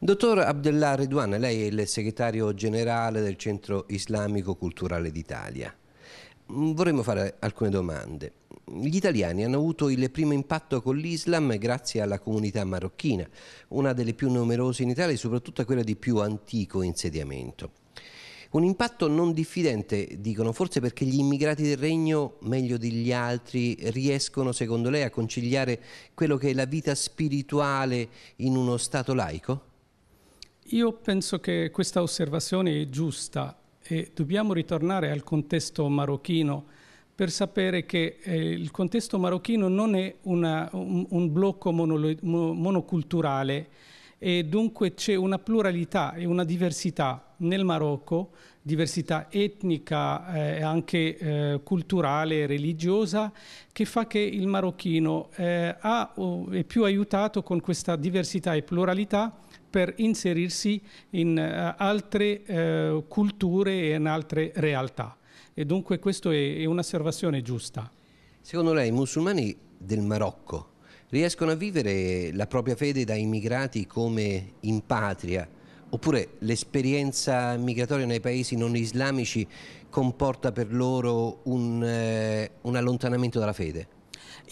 Dottor Abdellah Redouane, lei è il segretario generale del Centro Islamico Culturale d'Italia. Mm, vorremmo fare alcune domande. Gli italiani hanno avuto il primo impatto con l'Islam grazie alla comunità marocchina, una delle più numerose in Italia e soprattutto quella di più antico insediamento. Un impatto non diffidente, dicono, forse perché gli immigrati del regno, meglio degli altri, riescono, secondo lei, a conciliare quello che è la vita spirituale in uno Stato laico? Io penso che questa osservazione è giusta e dobbiamo ritornare al contesto marocchino per sapere che eh, il contesto marocchino non è una, un, un, blocco monolo, monoculturale e dunque c'è una pluralità e una diversità nel Marocco, diversità etnica eh, e eh, anche eh, culturale, religiosa, che fa che il marocchino eh, ha, è più aiutato con questa diversità e pluralità per inserirsi in eh, altre eh, culture e in altre realtà. E dunque questa è un'osservazione giusta. Secondo lei i musulmani del Marocco riescono a vivere la propria fede da immigrati come in patria? Oppure l'esperienza migratoria nei paesi non islamici comporta per loro un, eh, un allontanamento dalla fede?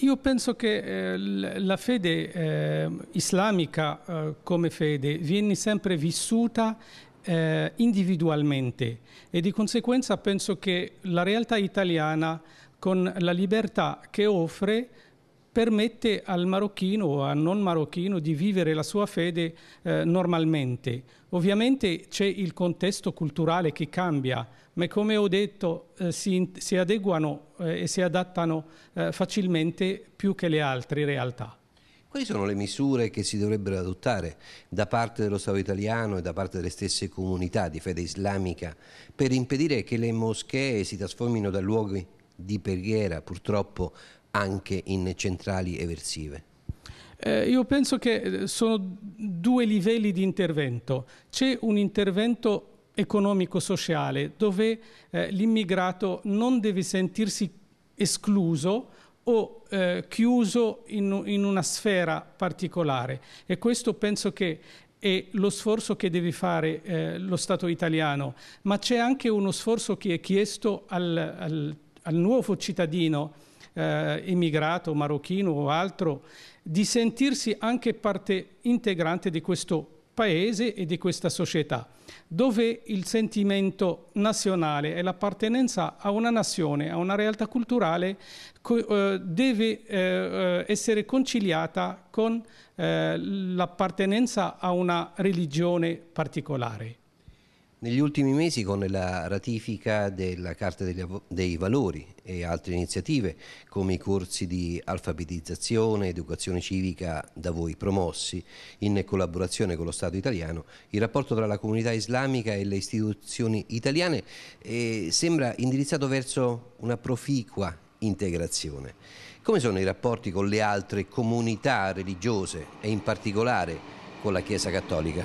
Io penso che eh, la fede eh, islamica eh, come fede viene sempre vissuta eh, individualmente e di conseguenza penso che la realtà italiana con la libertà che offre permette al marocchino o al non marocchino di vivere la sua fede eh, normalmente. Ovviamente c'è il contesto culturale che cambia, ma come ho detto eh, si, si, adeguano eh, e si adattano eh, facilmente più che le altre realtà. Quali sono le misure che si dovrebbero adottare da parte dello Stato italiano e da parte delle stesse comunità di fede islamica per impedire che le moschee si trasformino da luoghi di preghiera purtroppo anche in centrali eversive? Eh, io penso che eh, sono due livelli di intervento. C'è un intervento economico-sociale dove eh, l'immigrato non deve sentirsi escluso o eh, chiuso in, in una sfera particolare e questo penso che è lo sforzo che deve fare eh, lo Stato italiano, ma c'è anche uno sforzo che è chiesto al, al, al nuovo cittadino eh, emigrato marocchino o altro, di sentirsi anche parte integrante di questo paese e di questa società, dove il sentimento nazionale e l'appartenenza a una nazione, a una realtà culturale, eh, deve eh, eh, essere conciliata con l'appartenenza a una religione particolare. Negli ultimi mesi con la ratifica della Carta dei Valori e altre iniziative come i corsi di alfabetizzazione ed educazione civica da voi promossi in collaborazione con lo Stato italiano, il rapporto tra la comunità islamica e le istituzioni italiane eh, sembra indirizzato verso una proficua integrazione. Come sono i rapporti con le altre comunità religiose e in particolare con la Chiesa Cattolica?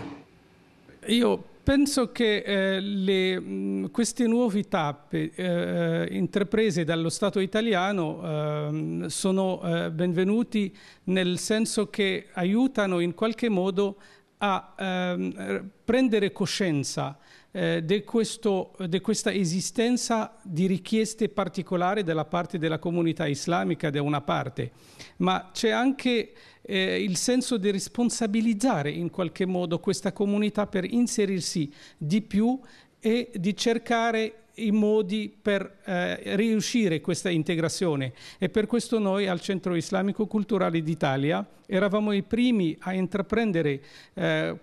Io Penso che eh, le, mh, queste nuove tappe eh, eh intraprese dallo Stato italiano ehm, eh, sono benvenuti nel senso che aiutano in qualche modo a ehm, prendere coscienza eh, di questa esistenza di richieste particolari da parte della comunità islamica da una parte, ma c'è anche eh, il senso di responsabilizzare in qualche modo questa comunità per inserirsi di più e di cercare i modi per eh, riuscire questa integrazione e per questo noi al Centro Islamico Culturale d'Italia eravamo i primi a intraprendere eh,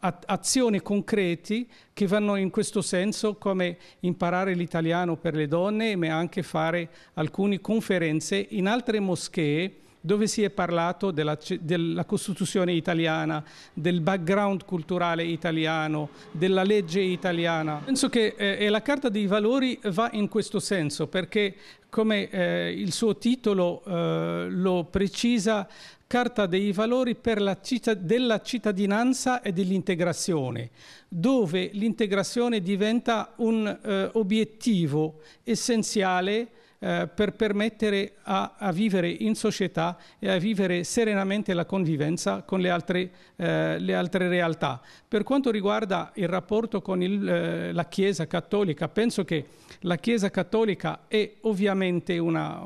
azioni concreti che vanno in questo senso come imparare l'italiano per le donne ma anche fare alcune conferenze in altre moschee dove si è parlato della, della, Costituzione italiana, del background culturale italiano, della legge italiana. Penso che eh, la Carta dei Valori va in questo senso perché come eh, il suo titolo eh, lo precisa, Carta dei valori citt- della cittadinanza e dell'integrazione, dove l'integrazione diventa un eh, obiettivo essenziale eh, per permettere a, a, vivere in società e a vivere serenamente la convivenza con le altre, eh, le altre realtà. Per quanto riguarda il rapporto con il, eh, la Chiesa cattolica, penso che la Chiesa cattolica è ovviamente una,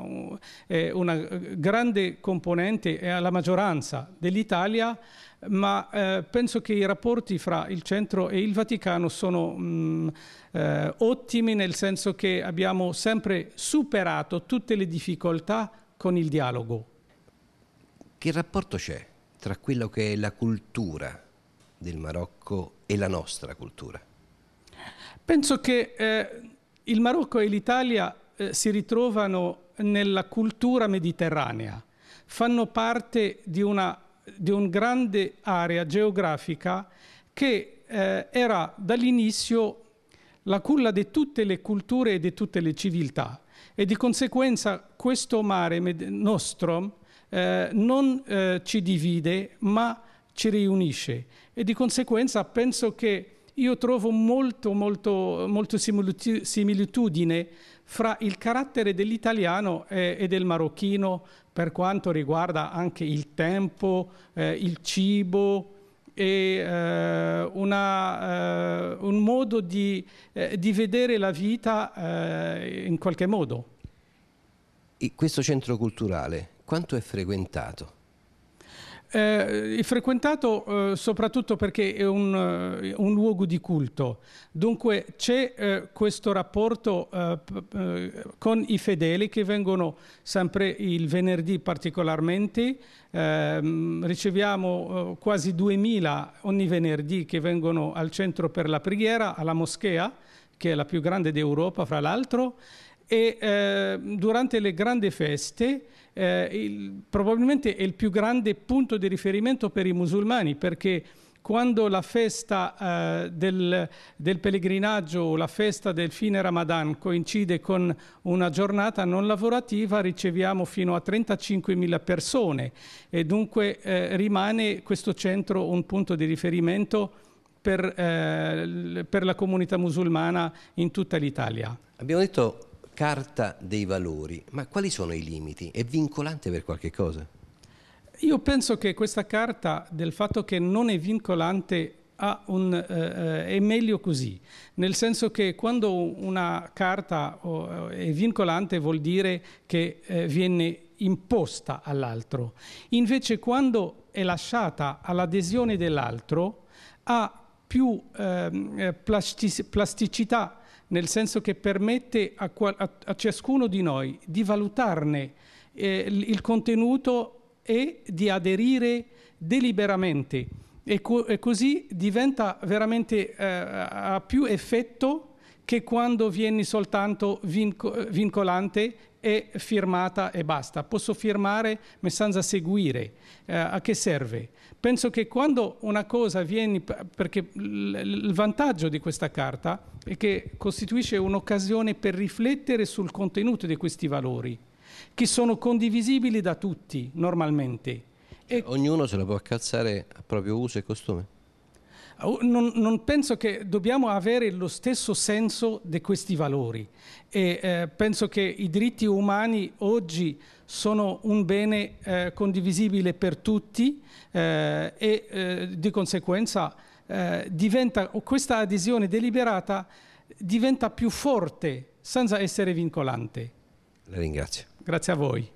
eh, una grande componente, e la maggioranza dell'Italia, ma eh, penso che i rapporti fra il centro e il Vaticano sono mh, mm, eh, ottimi nel senso che abbiamo sempre superato tutte le difficoltà con il dialogo. Che rapporto c'è tra quello che è la cultura del Marocco e la nostra cultura? Penso che eh, il Marocco e l'Italia eh, si ritrovano nella cultura mediterranea, fanno parte di una di un grande area geografica che eh, era dall'inizio la culla di tutte le culture e di tutte le civiltà e di conseguenza questo mare nostro eh, non eh, ci divide ma ci riunisce e di conseguenza penso che io trovo molto, molto, molto similitudine fra il carattere dell'italiano eh, e del marocchino per quanto riguarda anche il tempo, eh, il cibo e eh, una, eh, un modo di, eh, di, vedere la vita in qualche modo. E questo centro culturale quanto è frequentato? Eh, frequentato eh, soprattutto perché è un, eh, un, luogo di culto, dunque c'è eh, questo rapporto eh, eh, con i fedeli che vengono sempre il venerdì particolarmente, ehm, riceviamo quasi 2000 ogni venerdì che vengono al centro per la preghiera, alla moschea, che è la più grande d'Europa fra l'altro, e eh, durante le grandi feste eh, il, probabilmente è il più grande punto di riferimento per i musulmani perché quando la festa eh, del, del, pellegrinaggio o la festa del fine Ramadan coincide con una giornata non lavorativa, riceviamo fino a 35.000 persone e dunque eh, rimane questo centro un punto di riferimento per, eh, per la comunità musulmana in tutta l'Italia. Abbiamo detto carta dei valori, ma quali sono i limiti? È vincolante per qualche cosa? Io penso che questa carta del fatto che non è vincolante un, eh, eh, è meglio così, nel senso che quando una carta eh, è vincolante vuol dire che eh, viene imposta all'altro, invece quando è lasciata all'adesione dell'altro ha più ehm, eh, plasticità nel senso che permette a, a, a ciascuno di noi di valutarne eh, il contenuto e di aderire deliberamente e, co- e così diventa veramente eh, ha più effetto che quando viene soltanto vinco- vincolante è firmata e basta. Posso firmare ma senza seguire. Eh, a che serve? Penso che quando una cosa viene, perché il vantaggio di questa carta è che costituisce un'occasione per riflettere sul contenuto di questi valori, che sono condivisibili da tutti normalmente. Cioè, e... Ognuno se la può calzare a proprio uso e costume? Non, non, penso che dobbiamo avere lo stesso senso di questi valori e eh, penso che i diritti umani oggi sono un bene eh, condivisibile per tutti eh, e eh, di conseguenza eh, diventa, questa adesione deliberata diventa più forte senza essere vincolante. La ringrazio. Grazie a voi.